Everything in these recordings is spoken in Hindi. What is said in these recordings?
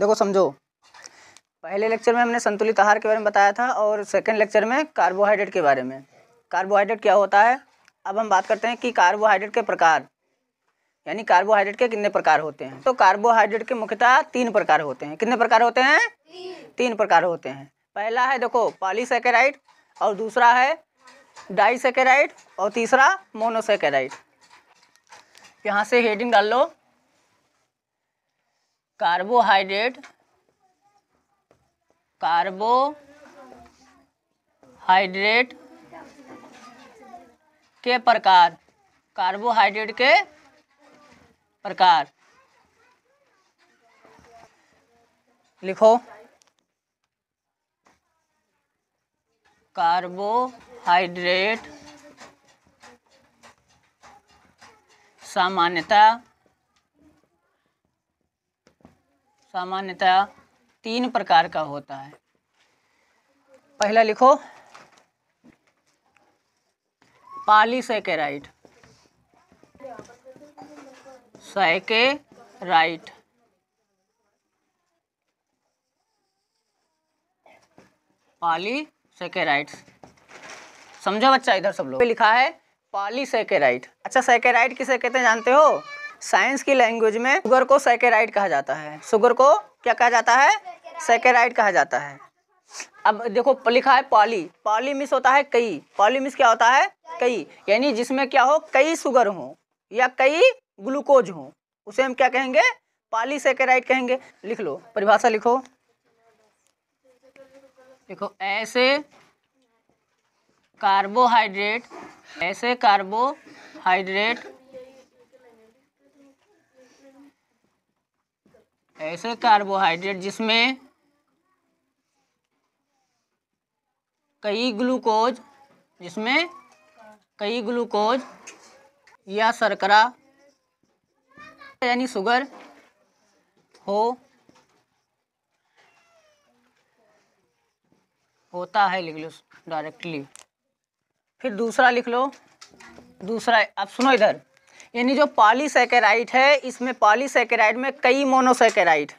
देखो समझो पहले लेक्चर में हमने संतुलित आहार के बारे में बताया था और सेकेंड लेक्चर में कार्बोहाइड्रेट के बारे में कार्बोहाइड्रेट क्या होता है अब हम बात करते हैं कि कार्बोहाइड्रेट के प्रकार यानी कार्बोहाइड्रेट के कितने प्रकार होते हैं तो कार्बोहाइड्रेट के मुख्यतः तीन प्रकार होते हैं कितने प्रकार होते हैं तीन प्रकार होते हैं पहला है देखो पॉलीसेकेराइड और दूसरा है डाईसेकेराइड और तीसरा मोनोसेकेराइड यहाँ से हेडिंग डाल लो कार्बोहाइड्रेट कार्बोहाइड्रेट के प्रकार कार्बोहाइड्रेट के प्रकार लिखो कार्बोहाइड्रेट सामान्यता सामान्यतया तीन प्रकार का होता है पहला लिखो राइट सैकेराइट सेकेराइट समझो बच्चा इधर सब लोग लिखा है पॉलीसेकेराइट अच्छा सेकेराइट किसे कहते हैं जानते हो साइंस की लैंग्वेज में शुगर को सेकेराइड कहा जाता है शुगर को क्या कहा जाता है सेकेराइड कहा जाता है अब देखो लिखा है पॉली पॉली मिस होता है कई पॉली मिस क्या होता है कई यानी जिसमें क्या हो कई शुगर हो या कई ग्लूकोज हो उसे हम क्या कहेंगे पॉलीसेकेराइड कहेंगे लिख लो परिभाषा लिखो देखो ऐसे कार्बोहाइड्रेट ऐसे कार्बोहाइड्रेट ऐसे कार्बोहाइड्रेट जिसमें कई ग्लूकोज जिसमें कई ग्लूकोज या शर्करा यानी शुगर हो होता है लिख लो डायरेक्टली फिर दूसरा लिख लो दूसरा अब सुनो इधर यानी जो पॉलीसेकेराइड है इसमें पॉलीसेकेराइड में कई मोनोसेकेराइड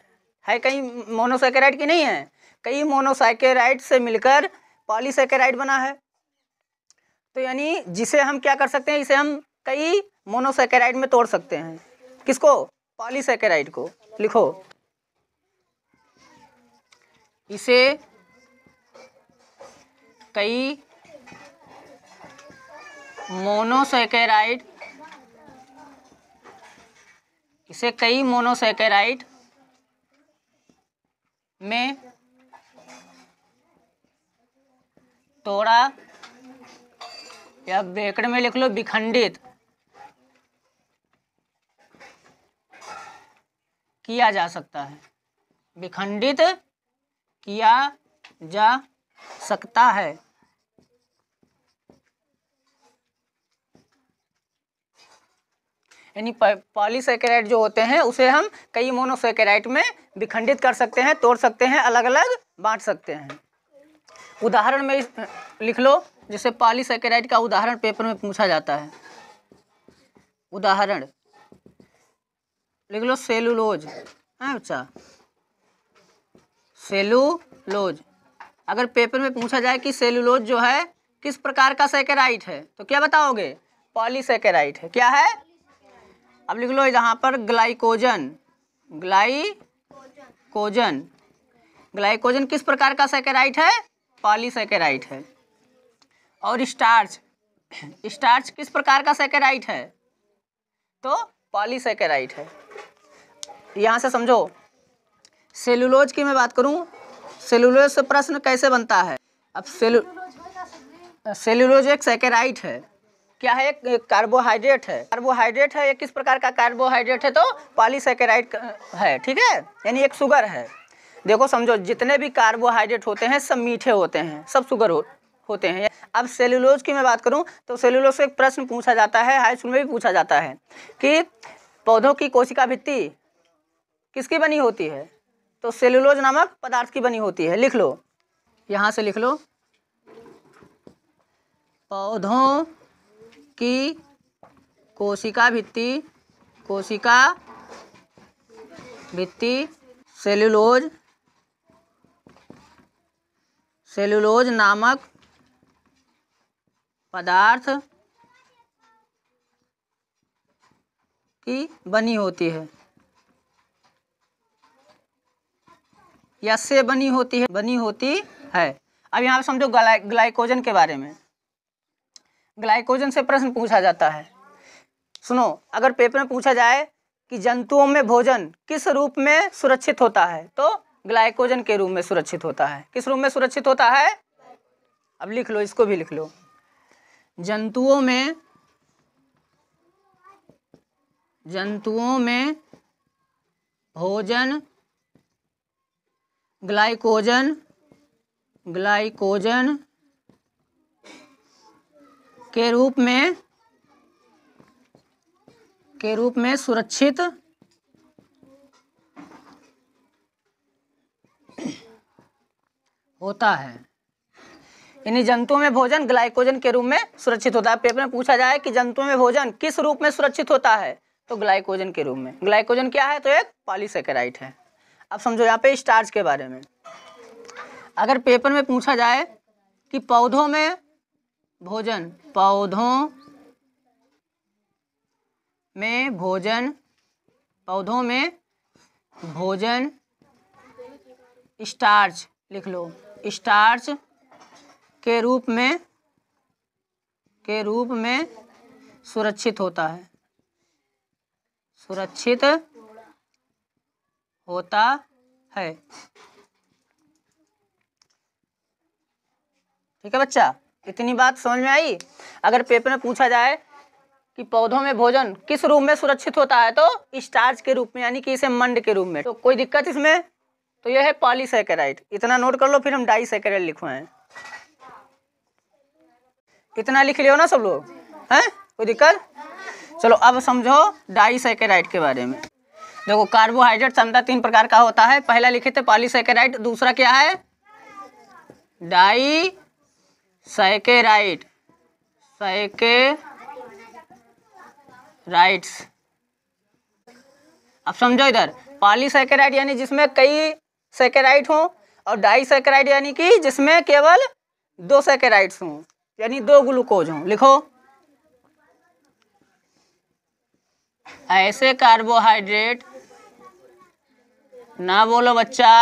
है कई मोनोसेकेराइड की नहीं है कई मोनोसाइकेराइड से मिलकर पॉलीसेकेराइड बना है तो यानी जिसे हम क्या कर सकते हैं इसे हम कई मोनोसेकेराइड में तोड़ सकते हैं किसको पॉलीसेकेराइड को लिखो इसे कई मोनोसेकेराइड इसे कई मोनोसेकेराइड में तोड़ा या बेकड़ में लिख लो विखंडित किया जा सकता है विखंडित किया जा सकता है यानी पॉलीसेकेराइड जो होते हैं उसे हम कई मोनोसेकेराइड में विखंडित कर सकते हैं तोड़ सकते हैं अलग अलग बांट सकते हैं उदाहरण में लिख लो जैसे पॉलीसेकेराइड का उदाहरण पेपर में पूछा जाता है उदाहरण लिख लो सेलुलोज है हाँ अच्छा सेलुलोज अगर पेपर में पूछा जाए कि सेलुलोज जो है किस प्रकार का सेकेराइट है तो क्या बताओगे पॉलीसेकेराइट है क्या है अब लिख लो यहाँ पर ग्लाइकोजन ग्लाइकोजन ग्लाइकोजन किस प्रकार का सेकेराइट है पॉलीसेकेराइट है और स्टार्च स्टार्च किस प्रकार का सेकेराइट है तो पॉलीसेकेराइट है यहाँ से समझो सेलुलोज की मैं बात करूँ सेलुलोज से प्रश्न कैसे बनता है अब सेलु सेलुलोज एक सेकेराइट है क्या है एक कार्बोहाइड्रेट है कार्बोहाइड्रेट है एक किस प्रकार का कार्बोहाइड्रेट है तो पॉलीसेकेराइड है ठीक है यानी एक शुगर है देखो समझो जितने भी कार्बोहाइड्रेट होते हैं सब मीठे होते हैं सब शुगर हो, होते हैं अब सेलुलोज की मैं बात करूं तो सेलुलोज से एक प्रश्न पूछा जाता है हाई स्कूल में भी पूछा जाता है कि पौधों की कोशिका भित्ति किसकी बनी होती है तो सेलुलोज नामक पदार्थ की बनी होती है लिख लो यहाँ से लिख लो पौधों की कोशिका भित्ति कोशिका भित्ति सेलुलोज सेलुलोज नामक पदार्थ की बनी होती है या से बनी होती है बनी होती है अब यहाँ पर समझो ग्लाइकोजन के बारे में ग्लाइकोजन से प्रश्न पूछा जाता है सुनो अगर पेपर में पूछा जाए कि जंतुओं में भोजन किस रूप में सुरक्षित होता है तो ग्लाइकोजन के रूप में सुरक्षित होता है किस रूप में सुरक्षित होता है अब लिख लो इसको भी लिख लो जंतुओं में जंतुओं में भोजन ग्लाइकोजन ग्लाइकोजन के रूप में के रूप में सुरक्षित होता है यानी जंतुओं में भोजन ग्लाइकोजन के रूप में सुरक्षित होता है पेपर में पूछा जाए कि जंतुओं में भोजन किस रूप में सुरक्षित होता है तो ग्लाइकोजन के रूप में ग्लाइकोजन क्या है तो एक पॉलीसेकेराइट है अब समझो यहाँ पे स्टार्च के बारे में अगर पेपर में पूछा जाए कि पौधों में भोजन पौधों में भोजन पौधों में भोजन स्टार्च लिख लो स्टार्च के रूप में के रूप में सुरक्षित होता है सुरक्षित होता है ठीक है बच्चा इतनी बात समझ में आई अगर पेपर में पूछा जाए कि पौधों में भोजन किस रूप में सुरक्षित होता है तो स्टार्च के रूप में यानी कि इसे मंड के रूप में तो कोई दिक्कत इसमें तो यह है पॉलीसेकेराइड इतना नोट कर लो फिर हम डाई सेकेराइड लिखवाए इतना लिख लियो ना सब लोग हैं कोई दिक्कत चलो अब समझो डाई सेकेराइड के बारे में देखो कार्बोहाइड्रेट क्षमता तीन प्रकार का होता है पहला लिखे थे पॉलीसेकेराइड दूसरा क्या है disaccharide saccharides अब समझो इधर पाली सैकेराइड यानी जिसमें कई सैकेराइट हों और डाई सेकेराइट यानी कि जिसमें केवल दो सेकेराइट हों यानी दो ग्लूकोज हों लिखो ऐसे कार्बोहाइड्रेट ना बोलो बच्चा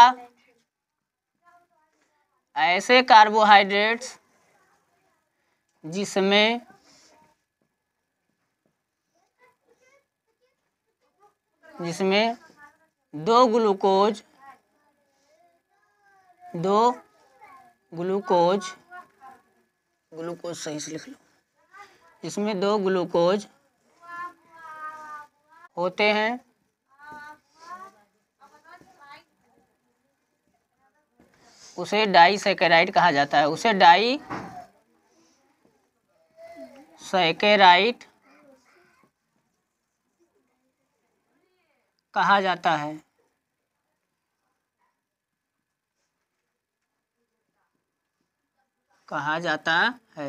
ऐसे कार्बोहाइड्रेट्स जिसमें जिसमें दो ग्लूकोज दो ग्लूकोज ग्लूकोज सही से लिख लो इसमें दो ग्लूकोज होते हैं उसे डाई सेकेराइड कहा जाता है उसे डाई सैकेराइट कहा जाता है कहा जाता है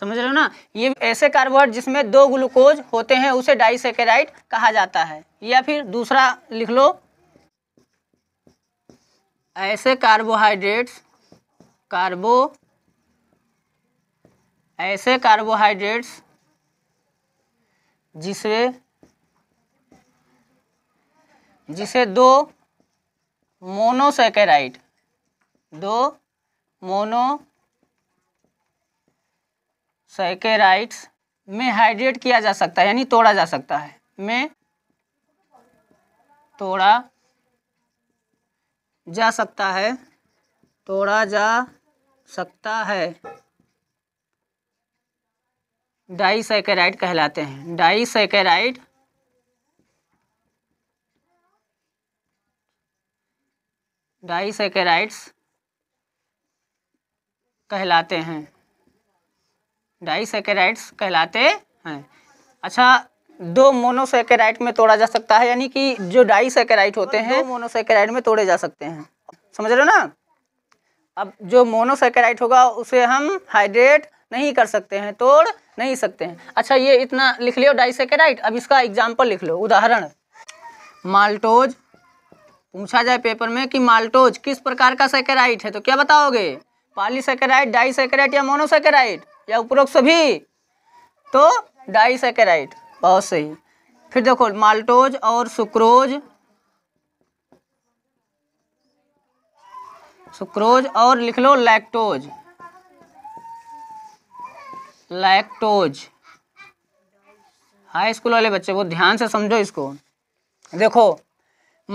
समझ रहे हो ना ये ऐसे कार्बोहाइड्रेट जिसमें दो ग्लूकोज होते हैं उसे डाइसेकेराइड कहा जाता है या फिर दूसरा लिख लो ऐसे कार्बोहाइड्रेट्स कार्बो ऐसे कार्बोहाइड्रेट्स जिसे जिसे दो मोनोसेकेराइड दो सैकेराइट्स में हाइड्रेट किया जा सकता है यानी तोड़ा जा सकता है में तोड़ा जा सकता है तोड़ा जा सकता है डाईसैकेराइड कहलाते हैं डाई डाईसैकेराइड्स कहलाते हैं डाईसैकेराइड्स कहलाते हैं अच्छा दो मोनोसैकेराइड में तोड़ा जा सकता है यानी कि जो सेकेराइट होते हैं मोनोसैकेराइड में तोड़े जा सकते हैं समझ रहे हो ना अब जो मोनोसैकेराइड होगा उसे हम हाइड्रेट नहीं कर सकते हैं तोड़ नहीं सकते हैं अच्छा ये इतना लिख लियो डाइसेकेराइट अब इसका एग्जाम्पल लिख लो उदाहरण माल्टोज पूछा जाए पेपर में कि माल्टोज किस प्रकार का सेकेराइट है तो क्या बताओगे पॉलीसेकेराइट डाइसेकेराइट या मोनोसेकेराइट या उपरोक्त सभी तो डाइसेकेराइट बहुत सही फिर देखो माल्टोज और सुक्रोज सुक्रोज और लिख लो लैक्टोज लैक्टोज हाई स्कूल वाले बच्चे बहुत ध्यान से समझो इसको देखो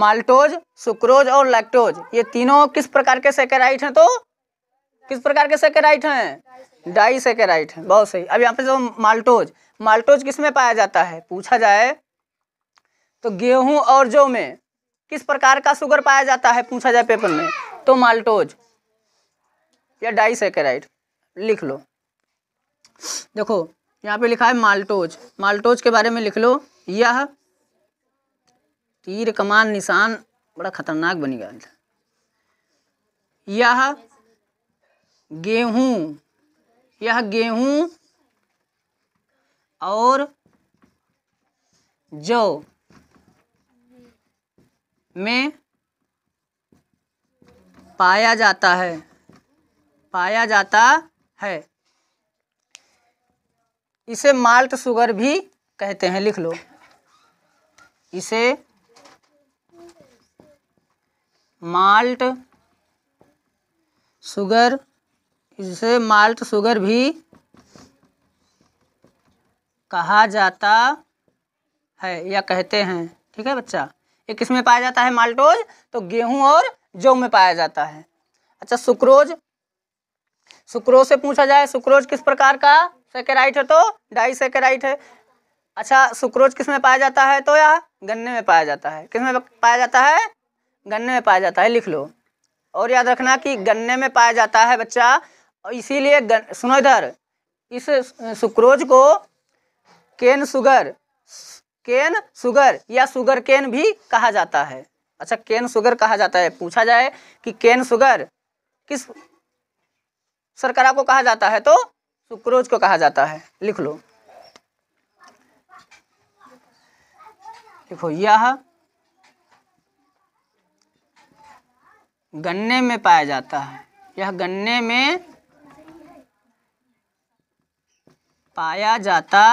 माल्टोज सुक्रोज और लैक्टोज ये तीनों किस प्रकार के सेकेराइट हैं तो किस प्रकार के सेकेराइट हैं डाई सेकेराइट हैं बहुत सही अब यहाँ पे जो माल्टोज माल्टोज किस में पाया जाता है पूछा जाए तो गेहूं और जौ में किस प्रकार का शुगर पाया जाता है पूछा जाए पेपर में तो माल्टोज या डाई सेकेराइट लिख लो देखो यहाँ पे लिखा है माल्टोज माल्टोज के बारे में लिख लो यह तीर कमान निशान बड़ा खतरनाक बन गया यह गेहूं यह गेहूं और जौ में पाया जाता है पाया जाता है इसे माल्ट शुगर भी कहते हैं लिख लो इसे माल्ट शुगर इसे माल्ट शुगर भी कहा जाता है या कहते हैं ठीक है बच्चा ये किस में पाया जाता है माल्टोज तो गेहूं और जौ में पाया जाता है अच्छा सुक्रोज सुक्रोज से पूछा जाए सुक्रोज किस प्रकार का सेकेराइट है तो डाई सेकेराइट है अच्छा सुक्रोज किस में पाया जाता है तो या गन्ने में पाया जाता है किस में पाया जाता है गन्ने में पाया जाता है लिख लो और याद रखना कि गन्ने में पाया जाता है बच्चा और इसीलिए सुनो इधर इस सुक्रोज को केन सुगर केन सुगर या सुगर केन भी कहा जाता है अच्छा केन सुगर कहा जाता है पूछा जाए कि केन सुगर किस सरकरा को कहा जाता है तो सुक्रोज को कहा जाता है लिख लो देखो यह गन्ने में पाया जाता है यह गन्ने में पाया जाता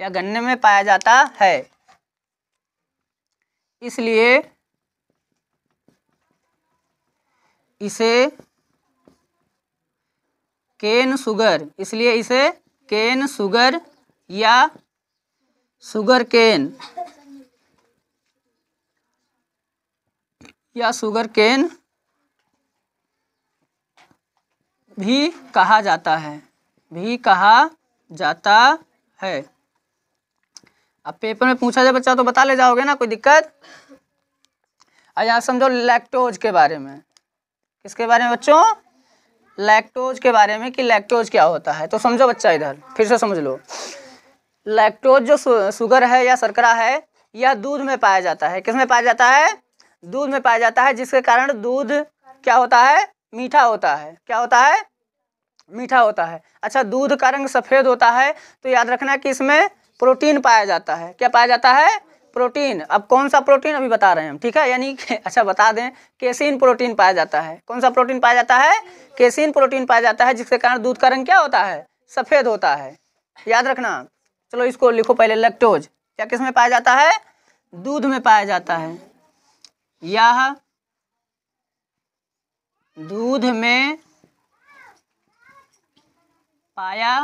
या गन्ने में पाया जाता है इसलिए इसे केन सुगर इसलिए इसे केन सुगर या सुगर केन या सुगर केन भी कहा जाता है भी कहा जाता है अब पेपर में पूछा जाए बच्चा तो बता ले जाओगे ना कोई दिक्कत आज अच्छा, आप समझो लैक्टोज के बारे में किसके बारे में बच्चों लैक्टोज के बारे में कि लैक्टोज क्या होता है तो समझो बच्चा इधर फिर से समझ लो लैक्टोज जो शुगर है या शर्करा है यह दूध में पाया जाता है किस में पाया जाता है दूध में पाया जाता है जिसके कारण दूध क्या होता है मीठा होता है क्या होता है मीठा होता है अच्छा दूध का रंग सफ़ेद होता है तो याद रखना कि इसमें प्रोटीन पाया जाता है क्या पाया जाता है प्रोटीन अब कौन सा प्रोटीन अभी बता रहे हैं हम ठीक है यानी अच्छा बता दें केसिन प्रोटीन पाया जाता है कौन सा प्रोटीन पाया जाता है केसिन प्रोटीन पाया जाता है जिसके कारण दूध का रंग क्या होता है सफ़ेद होता है याद रखना चलो इसको लिखो पहले लेक्टोज क्या किस में पाया जाता है दूध में पाया जाता है यह दूध में पाया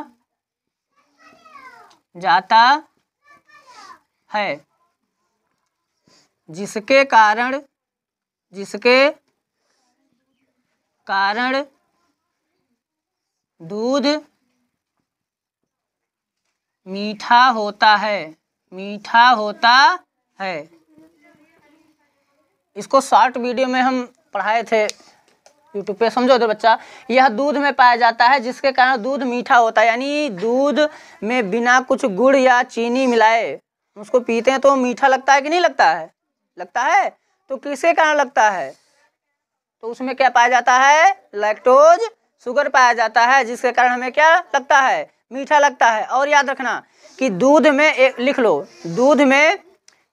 जाता है जिसके कारण जिसके कारण दूध मीठा होता है मीठा होता है इसको शॉर्ट वीडियो में हम पढ़ाए थे यूट्यूब पे समझो दो तो बच्चा यह दूध में पाया जाता है जिसके कारण दूध मीठा होता है यानी दूध में बिना कुछ गुड़ या चीनी मिलाए उसको पीते हैं तो मीठा लगता है कि नहीं लगता है लगता है तो किसके कारण लगता है तो उसमें क्या पाया जाता है लैक्टोज शुगर पाया जाता है जिसके कारण हमें क्या लगता है मीठा लगता है और याद रखना कि दूध में एक लिख लो दूध में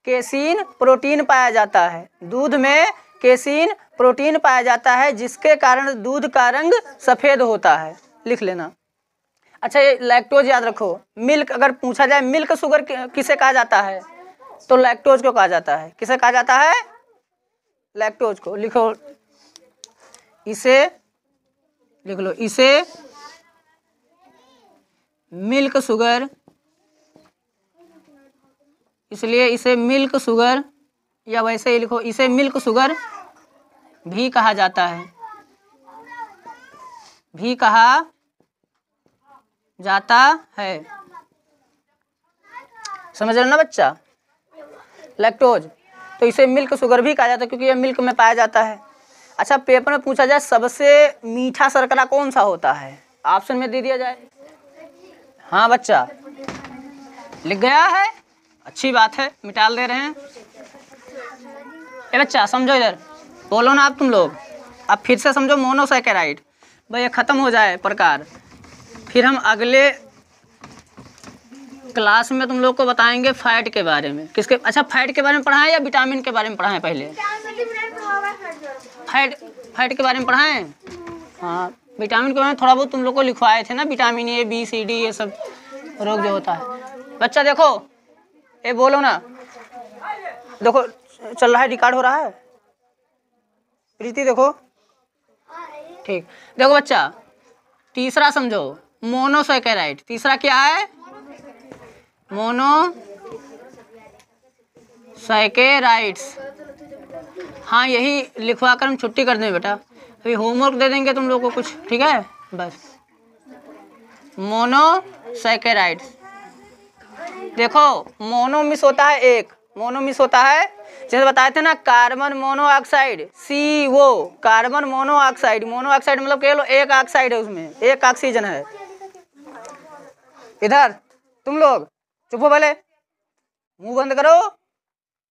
केसीन प्रोटीन पाया जाता है दूध में केसीन प्रोटीन पाया जाता है जिसके कारण दूध का रंग सफ़ेद होता है लिख लेना अच्छा ये लैक्टोज याद रखो मिल्क अगर पूछा जाए मिल्क शुगर किसे कहा जाता है तो लैक्टोज को कहा जाता है किसे कहा जाता है लैक्टोज को लिखो इसे लिख लो इसे मिल्क शुगर इसलिए इसे मिल्क शुगर या वैसे ही लिखो इसे मिल्क शुगर भी कहा जाता है भी कहा जाता है समझ रहे ना बच्चा लैक्टोज तो इसे मिल्क शुगर भी कहा जाता है क्योंकि यह मिल्क में पाया जाता है अच्छा पेपर में पूछा जाए सबसे मीठा सरकरा कौन सा होता है ऑप्शन में दे दिया जाए हाँ बच्चा लिख गया है अच्छी बात है मिटाल दे रहे हैं ए बच्चा समझो इधर बोलो ना आप तुम लोग अब फिर से समझो मोनोसैकेराइड भाई ये ख़त्म हो जाए प्रकार फिर हम अगले क्लास में तुम लोग को बताएंगे फैट के बारे में किसके अच्छा फैट के बारे में पढ़ाएं या विटामिन के बारे में पढ़ाएं पहले फैट फैट के बारे में पढ़ाएं हाँ विटामिन के बारे में थोड़ा बहुत तुम लोग को लिखवाए थे ना vitamin A B C D ये सब रोग जो होता है बच्चा देखो ये बोलो ना देखो चल रहा है रिकॉर्ड हो रहा है प्रीति देखो ठीक देखो बच्चा तीसरा समझो मोनोसैकेराइड तीसरा क्या है मोनोसाइकेराइड्स हाँ यही लिखवा कर हम छुट्टी कर दें बेटा अभी होमवर्क दे देंगे तुम लोग को कुछ ठीक है बस मोनोसाइकेराइड्स देखो मोनो मिस होता है एक मोनो मिस होता है जैसे बताए थे ना कार्बन मोनोऑक्साइड सी वो कार्बन मोनोऑक्साइड मोनोऑक्साइड मतलब कह लो एक ऑक्साइड है उसमें एक ऑक्सीजन है इधर तुम लोग चुप हो पहले मुंह बंद करो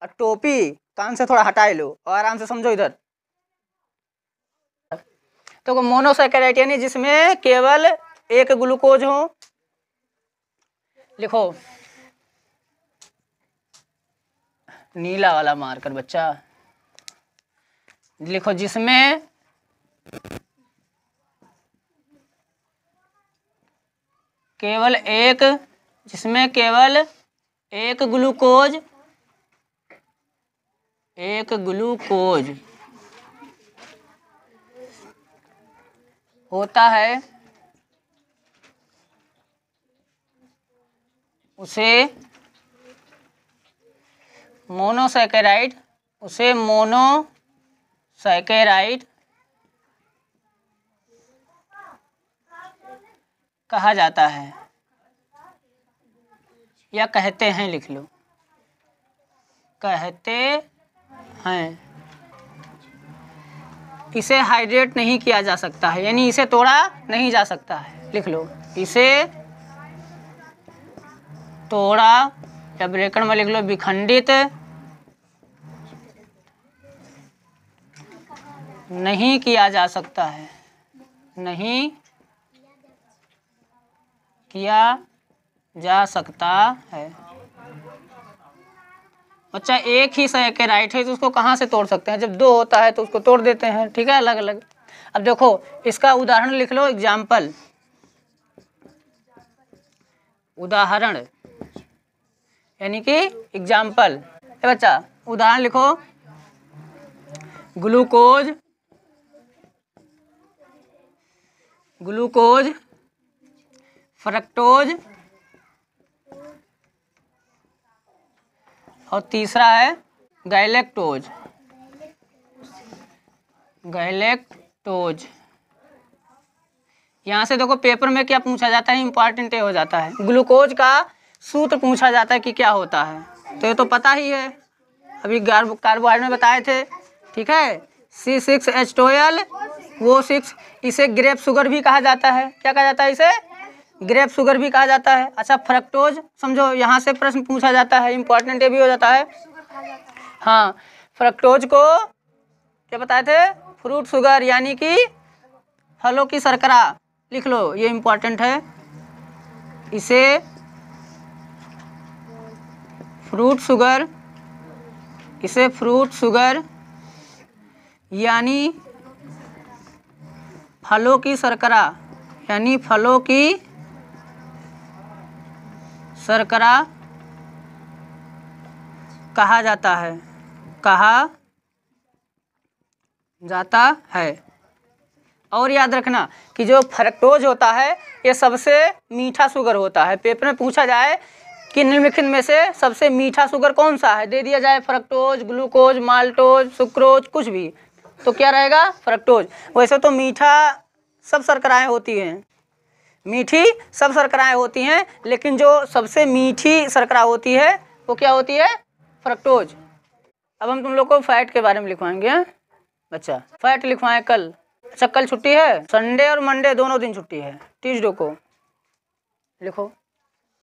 और टोपी कान से थोड़ा हटा लो और आराम से समझो इधर तो मोनोसेक्राइट यानी जिसमें केवल एक ग्लूकोज हो लिखो नीला वाला मार्कर बच्चा लिखो जिसमें केवल एक जिसमें केवल एक ग्लूकोज एक ग्लूकोज होता है उसे मोनोसैकेराइड उसे मोनोसैकेराइड कहा जाता है या कहते हैं लिख लो कहते हैं इसे हाइड्रेट नहीं किया जा सकता है यानी इसे तोड़ा नहीं जा सकता है लिख लो इसे तोड़ा या ब्रेकण में लिख लो विखंडित नहीं किया जा सकता है नहीं किया जा सकता है बच्चा एक ही सह के राइट है तो उसको कहाँ से तोड़ सकते हैं जब दो होता है तो उसको तोड़ देते हैं ठीक है अलग अलग अब देखो इसका उदाहरण लिख लो एग्जाम्पल उदाहरण यानी कि एग्जाम्पल बच्चा उदाहरण लिखो ग्लूकोज ग्लूकोज फ्रक्टोज और तीसरा है गैलेक्टोज गैलेक्टोज यहाँ से देखो पेपर में क्या पूछा जाता है इम्पॉर्टेंट हो जाता है ग्लूकोज का सूत्र पूछा जाता है कि क्या होता है तो ये तो पता ही है अभी कार्बोहाइड्रेट में बताए थे ठीक है सी सिक्स एच टोयल वो सिक्स इसे ग्रेप शुगर भी कहा जाता है क्या कहा जाता है इसे ग्रेप शुगर भी कहा जाता है अच्छा फ्रक्टोज समझो यहाँ से प्रश्न पूछा जाता है इंपॉर्टेंट ये भी हो जाता है हाँ फ्रक्टोज को क्या बताए थे फ्रूट शुगर यानी कि फलों की शर्करा लिख लो ये इम्पोर्टेंट है इसे फ्रूट शुगर इसे फ्रूट शुगर यानी फलों की शर्करा यानी फलों की शर्करा कहा जाता है कहा जाता है और याद रखना कि जो फ्रक्टोज होता है ये सबसे मीठा शुगर होता है पेपर में पूछा जाए कि निम्नलिखित में से सबसे मीठा शुगर कौन सा है दे दिया जाए फ्रक्टोज ग्लूकोज माल्टोज सुक्रोज कुछ भी तो क्या रहेगा फ्रक्टोज वैसे तो मीठा सब शर्कराएँ होती हैं मीठी सब शर्कराएं होती हैं लेकिन जो सबसे मीठी शर्करा होती है वो क्या होती है फ्रक्टोज अब हम तुम लोग को फैट के बारे में लिखवाएंगे अच्छा फैट लिखवाएं कल अच्छा कल छुट्टी है संडे और मंडे दोनों दिन छुट्टी है ट्यूजडे को लिखो